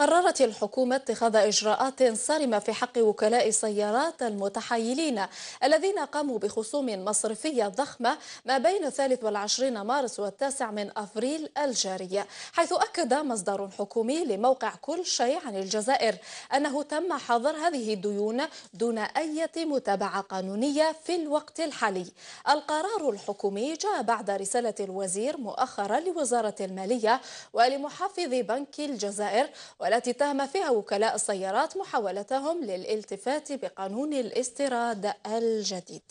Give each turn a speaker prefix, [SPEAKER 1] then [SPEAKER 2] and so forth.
[SPEAKER 1] قررت الحكومة اتخاذ إجراءات صارمة في حق وكلاء السيارات المتحيلين الذين قاموا بخصوم مصرفية ضخمة ما بين الثالث والعشرين مارس والتاسع من أفريل الجارية حيث أكد مصدر حكومي لموقع كل شيء عن الجزائر أنه تم حظر هذه الديون دون أي متابعة قانونية في الوقت الحالي القرار الحكومي جاء بعد رسالة الوزير مؤخرا لوزارة المالية ولمحافظ بنك الجزائر والتي اتهم فيها وكلاء السيارات محاولتهم للالتفات بقانون الاستيراد الجديد